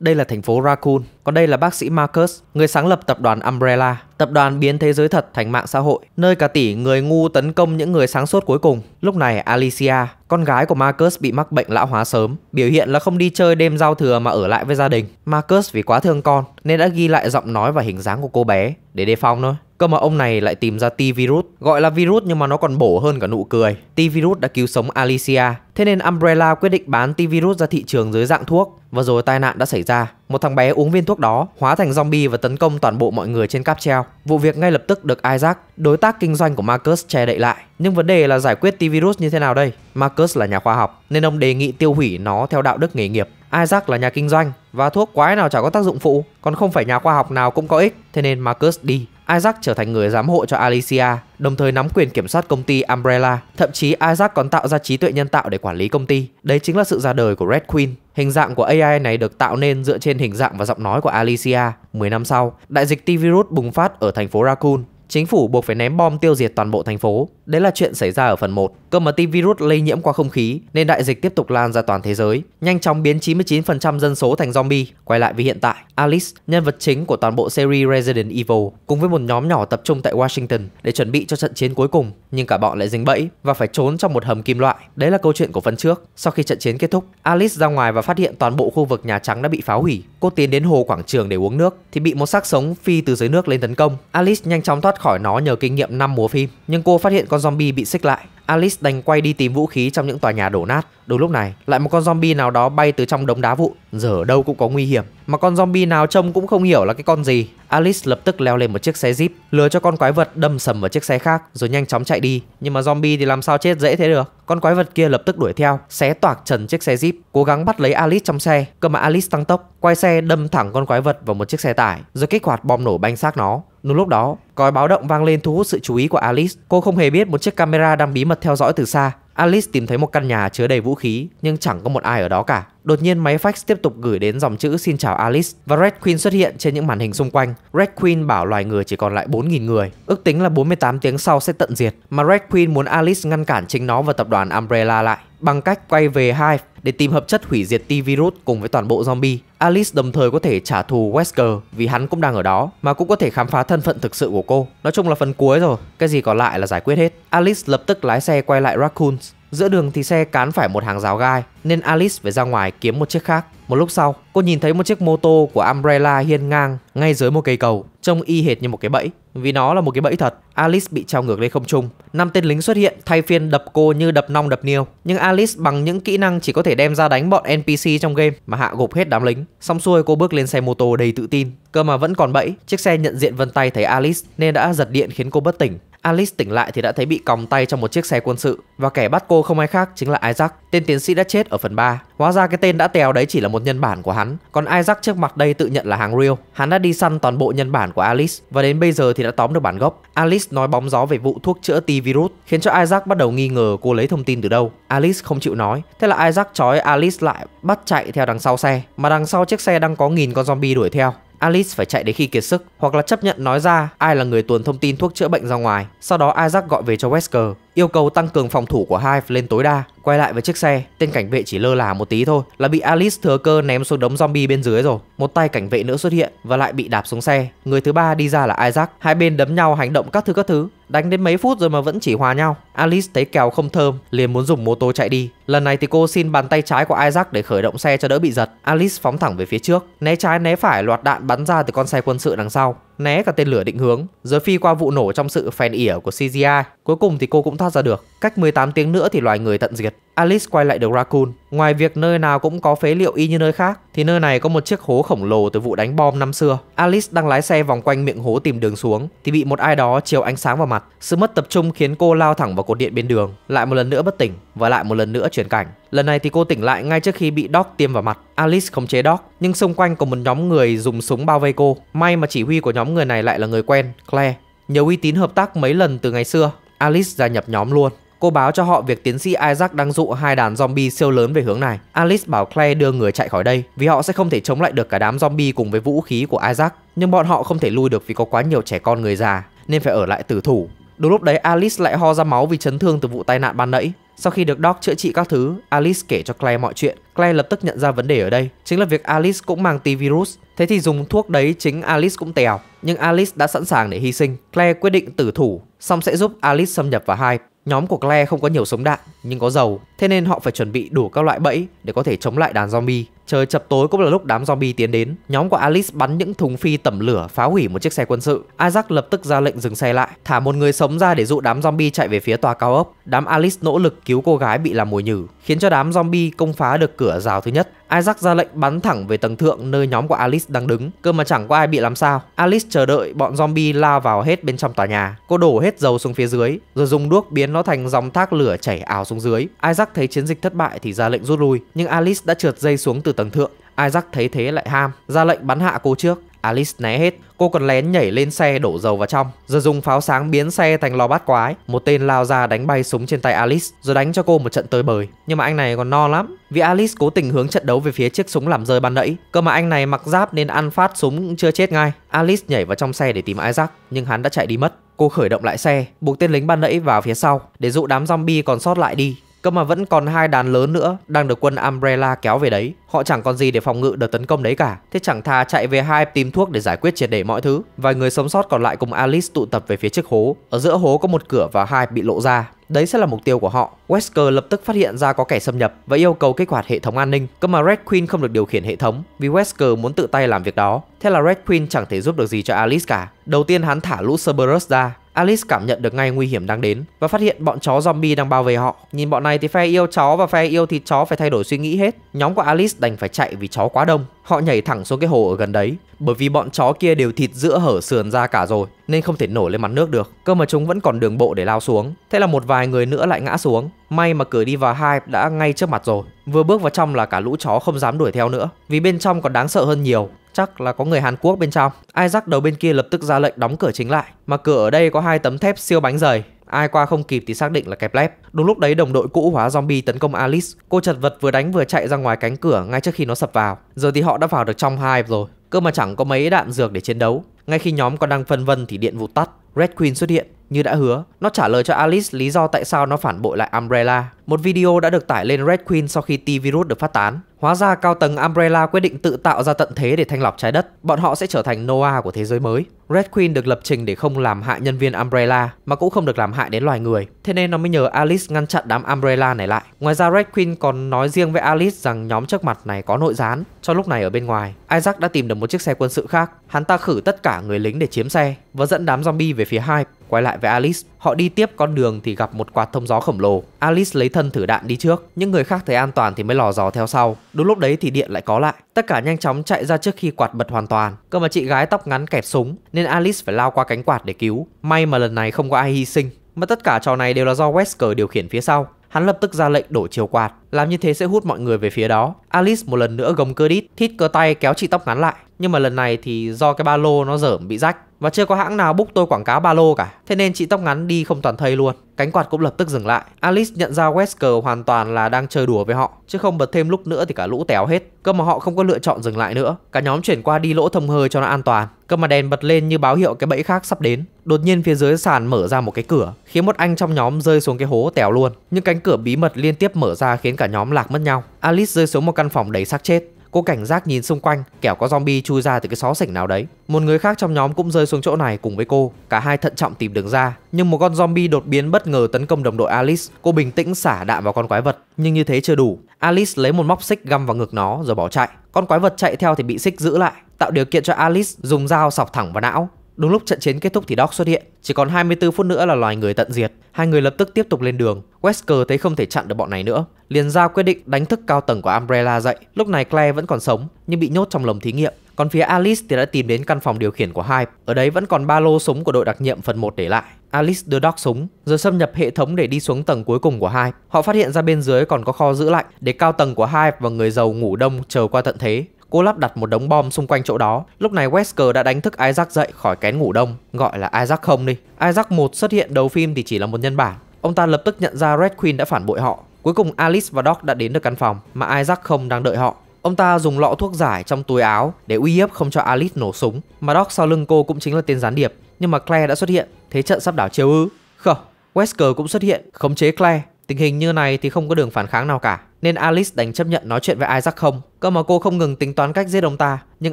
Đây là thành phố Raccoon, còn đây là bác sĩ Marcus, người sáng lập tập đoàn Umbrella. Tập đoàn biến thế giới thật thành mạng xã hội, nơi cả tỷ người ngu tấn công những người sáng suốt cuối cùng. Lúc này Alicia, con gái của Marcus bị mắc bệnh lão hóa sớm, biểu hiện là không đi chơi đêm giao thừa mà ở lại với gia đình. Marcus vì quá thương con nên đã ghi lại giọng nói và hình dáng của cô bé để đề phòng thôi. Cơ mà ông này lại tìm ra T-Virus, gọi là virus nhưng mà nó còn bổ hơn cả nụ cười. T-Virus đã cứu sống Alicia, thế nên Umbrella quyết định bán T-Virus ra thị trường dưới dạng thuốc và rồi tai nạn đã xảy ra một thằng bé uống viên thuốc đó hóa thành zombie và tấn công toàn bộ mọi người trên cáp treo. Vụ việc ngay lập tức được Isaac, đối tác kinh doanh của Marcus che đậy lại. Nhưng vấn đề là giải quyết T-virus như thế nào đây? Marcus là nhà khoa học nên ông đề nghị tiêu hủy nó theo đạo đức nghề nghiệp. Isaac là nhà kinh doanh và thuốc quái nào chả có tác dụng phụ, còn không phải nhà khoa học nào cũng có ích, thế nên Marcus đi. Isaac trở thành người giám hộ cho Alicia, đồng thời nắm quyền kiểm soát công ty Umbrella. Thậm chí Isaac còn tạo ra trí tuệ nhân tạo để quản lý công ty. Đấy chính là sự ra đời của Red Queen. Hình dạng của AI này được tạo nên dựa trên hình dạng và giọng nói của Alicia. 10 năm sau, đại dịch T-Virus bùng phát ở thành phố Raccoon. Chính phủ buộc phải ném bom tiêu diệt toàn bộ thành phố. Đấy là chuyện xảy ra ở phần 1. Cơ mà tin virus lây nhiễm qua không khí nên đại dịch tiếp tục lan ra toàn thế giới, nhanh chóng biến 99% dân số thành zombie. Quay lại với hiện tại, Alice, nhân vật chính của toàn bộ series Resident Evil, cùng với một nhóm nhỏ tập trung tại Washington để chuẩn bị cho trận chiến cuối cùng, nhưng cả bọn lại dính bẫy và phải trốn trong một hầm kim loại. Đấy là câu chuyện của phần trước. Sau khi trận chiến kết thúc, Alice ra ngoài và phát hiện toàn bộ khu vực Nhà Trắng đã bị phá hủy. Cô tiến đến hồ quảng trường để uống nước thì bị một xác sống phi từ dưới nước lên tấn công. Alice nhanh chóng thoát thoát khỏi nó nhờ kinh nghiệm 5 mùa phim, nhưng cô phát hiện con zombie bị xích lại. Alice đành quay đi tìm vũ khí trong những tòa nhà đổ nát. Đúng lúc này, lại một con zombie nào đó bay từ trong đống đá vụ giờ ở đâu cũng có nguy hiểm. Mà con zombie nào trông cũng không hiểu là cái con gì. Alice lập tức leo lên một chiếc xe jeep, lừa cho con quái vật đâm sầm vào chiếc xe khác rồi nhanh chóng chạy đi. Nhưng mà zombie thì làm sao chết dễ thế được. Con quái vật kia lập tức đuổi theo, xé toạc trần chiếc xe jeep, cố gắng bắt lấy Alice trong xe. Cơ mà Alice tăng tốc, quay xe đâm thẳng con quái vật vào một chiếc xe tải, rồi kích hoạt bom nổ banh xác nó. Đúng lúc đó, còi báo động vang lên thu hút sự chú ý của Alice. Cô không hề biết một chiếc camera đang bí mật theo dõi từ xa. Alice tìm thấy một căn nhà chứa đầy vũ khí nhưng chẳng có một ai ở đó cả. Đột nhiên máy fax tiếp tục gửi đến dòng chữ xin chào Alice và Red Queen xuất hiện trên những màn hình xung quanh. Red Queen bảo loài người chỉ còn lại 4.000 người, ước tính là 48 tiếng sau sẽ tận diệt, mà Red Queen muốn Alice ngăn cản chính nó và tập đoàn Umbrella lại bằng cách quay về Hive để tìm hợp chất hủy diệt T-Virus cùng với toàn bộ zombie. Alice đồng thời có thể trả thù Wesker vì hắn cũng đang ở đó mà cũng có thể khám phá thân phận thực sự của cô. Nói chung là phần cuối rồi, cái gì còn lại là giải quyết hết. Alice lập tức lái xe quay lại Raccoons Giữa đường thì xe cán phải một hàng rào gai nên Alice phải ra ngoài kiếm một chiếc khác. Một lúc sau, cô nhìn thấy một chiếc mô tô của Umbrella hiên ngang ngay dưới một cây cầu, trông y hệt như một cái bẫy. Vì nó là một cái bẫy thật, Alice bị trao ngược lên không trung. Năm tên lính xuất hiện thay phiên đập cô như đập nong đập niêu. Nhưng Alice bằng những kỹ năng chỉ có thể đem ra đánh bọn NPC trong game mà hạ gục hết đám lính. Xong xuôi cô bước lên xe mô tô đầy tự tin. Cơ mà vẫn còn bẫy, chiếc xe nhận diện vân tay thấy Alice nên đã giật điện khiến cô bất tỉnh. Alice tỉnh lại thì đã thấy bị còng tay trong một chiếc xe quân sự và kẻ bắt cô không ai khác chính là Isaac, tên tiến sĩ đã chết ở phần 3. Hóa ra cái tên đã tèo đấy chỉ là một nhân bản của hắn, còn Isaac trước mặt đây tự nhận là hàng real. Hắn đã đi săn toàn bộ nhân bản của Alice và đến bây giờ thì đã tóm được bản gốc. Alice nói bóng gió về vụ thuốc chữa T virus khiến cho Isaac bắt đầu nghi ngờ cô lấy thông tin từ đâu. Alice không chịu nói, thế là Isaac trói Alice lại bắt chạy theo đằng sau xe, mà đằng sau chiếc xe đang có nghìn con zombie đuổi theo. Alice phải chạy đến khi kiệt sức hoặc là chấp nhận nói ra ai là người tuồn thông tin thuốc chữa bệnh ra ngoài. Sau đó Isaac gọi về cho Wesker, yêu cầu tăng cường phòng thủ của Hive lên tối đa. Quay lại với chiếc xe, tên cảnh vệ chỉ lơ là một tí thôi là bị Alice thừa cơ ném xuống đống zombie bên dưới rồi. Một tay cảnh vệ nữa xuất hiện và lại bị đạp xuống xe. Người thứ ba đi ra là Isaac, hai bên đấm nhau hành động các thứ các thứ. Đánh đến mấy phút rồi mà vẫn chỉ hòa nhau Alice thấy kèo không thơm liền muốn dùng mô tô chạy đi Lần này thì cô xin bàn tay trái của Isaac để khởi động xe cho đỡ bị giật Alice phóng thẳng về phía trước Né trái né phải loạt đạn bắn ra từ con xe quân sự đằng sau Né cả tên lửa định hướng Rồi phi qua vụ nổ trong sự phèn ỉa của CGI Cuối cùng thì cô cũng thoát ra được Cách 18 tiếng nữa thì loài người tận diệt. Alice quay lại được Raccoon. Ngoài việc nơi nào cũng có phế liệu y như nơi khác, thì nơi này có một chiếc hố khổng lồ từ vụ đánh bom năm xưa. Alice đang lái xe vòng quanh miệng hố tìm đường xuống, thì bị một ai đó chiếu ánh sáng vào mặt. Sự mất tập trung khiến cô lao thẳng vào cột điện bên đường, lại một lần nữa bất tỉnh và lại một lần nữa chuyển cảnh. Lần này thì cô tỉnh lại ngay trước khi bị Doc tiêm vào mặt. Alice khống chế Doc, nhưng xung quanh có một nhóm người dùng súng bao vây cô. May mà chỉ huy của nhóm người này lại là người quen, Claire. Nhờ uy tín hợp tác mấy lần từ ngày xưa, Alice gia nhập nhóm luôn. Cô báo cho họ việc tiến sĩ Isaac đang dụ hai đàn zombie siêu lớn về hướng này. Alice bảo Claire đưa người chạy khỏi đây vì họ sẽ không thể chống lại được cả đám zombie cùng với vũ khí của Isaac. Nhưng bọn họ không thể lui được vì có quá nhiều trẻ con người già nên phải ở lại tử thủ. Đúng lúc đấy Alice lại ho ra máu vì chấn thương từ vụ tai nạn ban nãy. Sau khi được Doc chữa trị các thứ, Alice kể cho Claire mọi chuyện. Claire lập tức nhận ra vấn đề ở đây, chính là việc Alice cũng mang T-virus. Thế thì dùng thuốc đấy chính Alice cũng tèo, nhưng Alice đã sẵn sàng để hy sinh. Claire quyết định tử thủ, xong sẽ giúp Alice xâm nhập vào hai. Nhóm của Claire không có nhiều súng đạn nhưng có dầu, thế nên họ phải chuẩn bị đủ các loại bẫy để có thể chống lại đàn zombie. Trời chập tối cũng là lúc đám zombie tiến đến. Nhóm của Alice bắn những thùng phi tẩm lửa phá hủy một chiếc xe quân sự. Isaac lập tức ra lệnh dừng xe lại, thả một người sống ra để dụ đám zombie chạy về phía tòa cao ốc. Đám Alice nỗ lực cứu cô gái bị làm mồi nhử, khiến cho đám zombie công phá được cửa rào thứ nhất. Isaac ra lệnh bắn thẳng về tầng thượng nơi nhóm của Alice đang đứng, cơ mà chẳng có ai bị làm sao. Alice chờ đợi bọn zombie lao vào hết bên trong tòa nhà. Cô đổ hết dầu xuống phía dưới, rồi dùng đuốc biến nó thành dòng thác lửa chảy ảo xuống dưới. Isaac thấy chiến dịch thất bại thì ra lệnh rút lui, nhưng Alice đã trượt dây xuống từ tầng thượng. Isaac thấy thế lại ham, ra lệnh bắn hạ cô trước. Alice né hết. Cô còn lén nhảy lên xe đổ dầu vào trong. Rồi dùng pháo sáng biến xe thành lò bát quái. Một tên lao ra đánh bay súng trên tay Alice rồi đánh cho cô một trận tơi bời. Nhưng mà anh này còn no lắm. Vì Alice cố tình hướng trận đấu về phía chiếc súng làm rơi ban nãy. Cơ mà anh này mặc giáp nên ăn phát súng cũng chưa chết ngay. Alice nhảy vào trong xe để tìm Isaac nhưng hắn đã chạy đi mất. Cô khởi động lại xe, buộc tên lính ban nãy vào phía sau để dụ đám zombie còn sót lại đi Cơ mà vẫn còn hai đàn lớn nữa đang được quân Umbrella kéo về đấy. Họ chẳng còn gì để phòng ngự đợt tấn công đấy cả. Thế chẳng thà chạy về hai tìm thuốc để giải quyết triệt để mọi thứ. Vài người sống sót còn lại cùng Alice tụ tập về phía trước hố. Ở giữa hố có một cửa và hai bị lộ ra. Đấy sẽ là mục tiêu của họ. Wesker lập tức phát hiện ra có kẻ xâm nhập và yêu cầu kích hoạt hệ thống an ninh. Cơ mà Red Queen không được điều khiển hệ thống vì Wesker muốn tự tay làm việc đó. Thế là Red Queen chẳng thể giúp được gì cho Alice cả. Đầu tiên hắn thả lũ Cerberus ra Alice cảm nhận được ngay nguy hiểm đang đến và phát hiện bọn chó zombie đang bao vây họ. Nhìn bọn này thì phe yêu chó và phe yêu thịt chó phải thay đổi suy nghĩ hết. Nhóm của Alice đành phải chạy vì chó quá đông. Họ nhảy thẳng xuống cái hồ ở gần đấy, bởi vì bọn chó kia đều thịt giữa hở sườn ra cả rồi, nên không thể nổi lên mặt nước được. Cơ mà chúng vẫn còn đường bộ để lao xuống. Thế là một vài người nữa lại ngã xuống. May mà cửa đi vào hai đã ngay trước mặt rồi. Vừa bước vào trong là cả lũ chó không dám đuổi theo nữa, vì bên trong còn đáng sợ hơn nhiều chắc là có người Hàn Quốc bên trong. Isaac đầu bên kia lập tức ra lệnh đóng cửa chính lại, mà cửa ở đây có hai tấm thép siêu bánh dày. Ai qua không kịp thì xác định là kẹp lép. Đúng lúc đấy đồng đội cũ hóa zombie tấn công Alice. Cô chật vật vừa đánh vừa chạy ra ngoài cánh cửa ngay trước khi nó sập vào. Giờ thì họ đã vào được trong hai rồi. Cơ mà chẳng có mấy đạn dược để chiến đấu. Ngay khi nhóm còn đang phân vân thì điện vụt tắt. Red Queen xuất hiện. Như đã hứa, nó trả lời cho Alice lý do tại sao nó phản bội lại Umbrella. Một video đã được tải lên Red Queen sau khi T-Virus được phát tán. Hóa ra cao tầng Umbrella quyết định tự tạo ra tận thế để thanh lọc trái đất. Bọn họ sẽ trở thành Noah của thế giới mới. Red Queen được lập trình để không làm hại nhân viên Umbrella mà cũng không được làm hại đến loài người. Thế nên nó mới nhờ Alice ngăn chặn đám Umbrella này lại. Ngoài ra Red Queen còn nói riêng với Alice rằng nhóm trước mặt này có nội gián. Cho lúc này ở bên ngoài, Isaac đã tìm được một chiếc xe quân sự khác. Hắn ta khử tất cả người lính để chiếm xe và dẫn đám zombie về phía Hype. Quay lại với Alice, họ đi tiếp con đường thì gặp một quạt thông gió khổng lồ. Alice lấy thân thử đạn đi trước, những người khác thấy an toàn thì mới lò dò theo sau. Đúng lúc đấy thì điện lại có lại. Tất cả nhanh chóng chạy ra trước khi quạt bật hoàn toàn. Cơ mà chị gái tóc ngắn kẹp súng nên Alice phải lao qua cánh quạt để cứu. May mà lần này không có ai hy sinh. Mà tất cả trò này đều là do Wesker điều khiển phía sau hắn lập tức ra lệnh đổ chiều quạt. Làm như thế sẽ hút mọi người về phía đó. Alice một lần nữa gồng cơ đít, thít cơ tay kéo chị tóc ngắn lại. Nhưng mà lần này thì do cái ba lô nó dởm bị rách và chưa có hãng nào book tôi quảng cáo ba lô cả. Thế nên chị tóc ngắn đi không toàn thây luôn. Cánh quạt cũng lập tức dừng lại. Alice nhận ra Wesker hoàn toàn là đang chơi đùa với họ, chứ không bật thêm lúc nữa thì cả lũ téo hết. Cơ mà họ không có lựa chọn dừng lại nữa. Cả nhóm chuyển qua đi lỗ thông hơi cho nó an toàn. Cơ mà đèn bật lên như báo hiệu cái bẫy khác sắp đến. Đột nhiên phía dưới sàn mở ra một cái cửa, khiến một anh trong nhóm rơi xuống cái hố tèo luôn. những cánh cửa bí mật liên tiếp mở ra khiến cả nhóm lạc mất nhau. Alice rơi xuống một căn phòng đầy xác chết. Cô cảnh giác nhìn xung quanh, kẻo có zombie chui ra từ cái xó xỉnh nào đấy. Một người khác trong nhóm cũng rơi xuống chỗ này cùng với cô, cả hai thận trọng tìm đường ra. Nhưng một con zombie đột biến bất ngờ tấn công đồng đội Alice, cô bình tĩnh xả đạn vào con quái vật. Nhưng như thế chưa đủ, Alice lấy một móc xích găm vào ngực nó rồi bỏ chạy. Con quái vật chạy theo thì bị xích giữ lại, tạo điều kiện cho Alice dùng dao sọc thẳng vào não. Đúng lúc trận chiến kết thúc thì Doc xuất hiện, chỉ còn 24 phút nữa là loài người tận diệt. Hai người lập tức tiếp tục lên đường. Wesker thấy không thể chặn được bọn này nữa, liền ra quyết định đánh thức cao tầng của Umbrella dậy. Lúc này Claire vẫn còn sống nhưng bị nhốt trong lồng thí nghiệm. Còn phía Alice thì đã tìm đến căn phòng điều khiển của Hype. Ở đấy vẫn còn ba lô súng của đội đặc nhiệm phần 1 để lại. Alice đưa Doc súng, rồi xâm nhập hệ thống để đi xuống tầng cuối cùng của Hive. Họ phát hiện ra bên dưới còn có kho giữ lạnh để cao tầng của Hive và người giàu ngủ đông chờ qua tận thế. Cô lắp đặt một đống bom xung quanh chỗ đó. Lúc này Wesker đã đánh thức Isaac dậy khỏi kén ngủ đông, gọi là Isaac không đi. Isaac 1 xuất hiện đầu phim thì chỉ là một nhân bản. Ông ta lập tức nhận ra Red Queen đã phản bội họ. Cuối cùng Alice và Doc đã đến được căn phòng mà Isaac không đang đợi họ. Ông ta dùng lọ thuốc giải trong túi áo để uy hiếp không cho Alice nổ súng. Mà Doc sau lưng cô cũng chính là tên gián điệp. Nhưng mà Claire đã xuất hiện, thế trận sắp đảo chiếu ư. không. Wesker cũng xuất hiện, khống chế Claire. Tình hình như này thì không có đường phản kháng nào cả, nên Alice đành chấp nhận nói chuyện với Isaac không. Cơ mà cô không ngừng tính toán cách giết ông ta, nhưng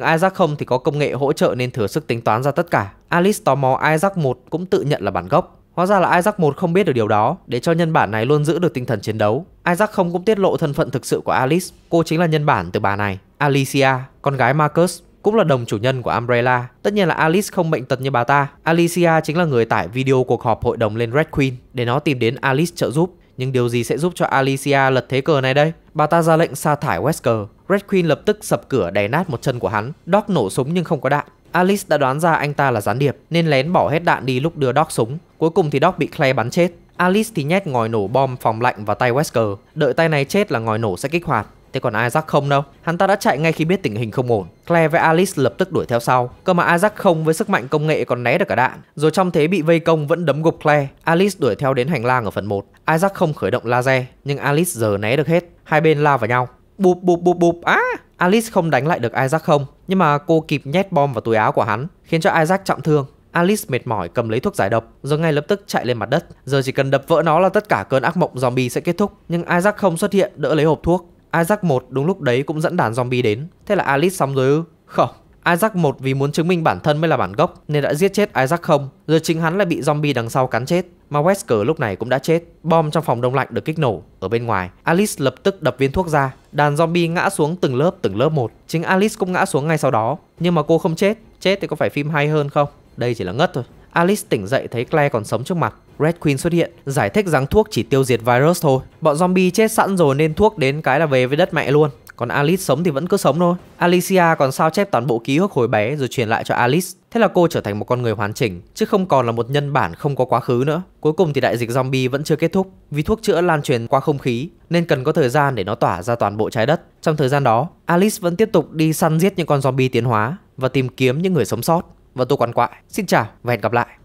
Isaac không thì có công nghệ hỗ trợ nên thừa sức tính toán ra tất cả. Alice tò mò Isaac 1 cũng tự nhận là bản gốc. Hóa ra là Isaac 1 không biết được điều đó, để cho nhân bản này luôn giữ được tinh thần chiến đấu. Isaac không cũng tiết lộ thân phận thực sự của Alice, cô chính là nhân bản từ bà này, Alicia, con gái Marcus cũng là đồng chủ nhân của Umbrella. Tất nhiên là Alice không bệnh tật như bà ta. Alicia chính là người tải video cuộc họp hội đồng lên Red Queen để nó tìm đến Alice trợ giúp. Nhưng điều gì sẽ giúp cho Alicia lật thế cờ này đây? Bà ta ra lệnh sa thải Wesker. Red Queen lập tức sập cửa đè nát một chân của hắn. Doc nổ súng nhưng không có đạn. Alice đã đoán ra anh ta là gián điệp nên lén bỏ hết đạn đi lúc đưa Doc súng. Cuối cùng thì Doc bị Claire bắn chết. Alice thì nhét ngòi nổ bom phòng lạnh vào tay Wesker, đợi tay này chết là ngòi nổ sẽ kích hoạt thế còn Isaac không đâu. Hắn ta đã chạy ngay khi biết tình hình không ổn. Claire và Alice lập tức đuổi theo sau. Cơ mà Isaac không với sức mạnh công nghệ còn né được cả đạn. Rồi trong thế bị vây công vẫn đấm gục Claire. Alice đuổi theo đến hành lang ở phần 1. Isaac không khởi động laser, nhưng Alice giờ né được hết. Hai bên la vào nhau. Bụp bụp bụp bụp á! À! Alice không đánh lại được Isaac không, nhưng mà cô kịp nhét bom vào túi áo của hắn, khiến cho Isaac trọng thương. Alice mệt mỏi cầm lấy thuốc giải độc rồi ngay lập tức chạy lên mặt đất. Giờ chỉ cần đập vỡ nó là tất cả cơn ác mộng zombie sẽ kết thúc. Nhưng Isaac không xuất hiện đỡ lấy hộp thuốc. Isaac 1 đúng lúc đấy cũng dẫn đàn zombie đến. Thế là Alice xong rồi ư? Không. Isaac 1 vì muốn chứng minh bản thân mới là bản gốc nên đã giết chết Isaac không, rồi chính hắn lại bị zombie đằng sau cắn chết. Mà Wesker lúc này cũng đã chết. Bom trong phòng đông lạnh được kích nổ. Ở bên ngoài, Alice lập tức đập viên thuốc ra. Đàn zombie ngã xuống từng lớp từng lớp một. Chính Alice cũng ngã xuống ngay sau đó. Nhưng mà cô không chết. Chết thì có phải phim hay hơn không? Đây chỉ là ngất thôi. Alice tỉnh dậy thấy Claire còn sống trước mặt. Red Queen xuất hiện, giải thích rằng thuốc chỉ tiêu diệt virus thôi. Bọn zombie chết sẵn rồi nên thuốc đến cái là về với đất mẹ luôn. Còn Alice sống thì vẫn cứ sống thôi. Alicia còn sao chép toàn bộ ký ức hồi bé rồi truyền lại cho Alice. Thế là cô trở thành một con người hoàn chỉnh, chứ không còn là một nhân bản không có quá khứ nữa. Cuối cùng thì đại dịch zombie vẫn chưa kết thúc, vì thuốc chữa lan truyền qua không khí nên cần có thời gian để nó tỏa ra toàn bộ trái đất. Trong thời gian đó, Alice vẫn tiếp tục đi săn giết những con zombie tiến hóa và tìm kiếm những người sống sót. Và tôi quằn quại. Xin chào và hẹn gặp lại.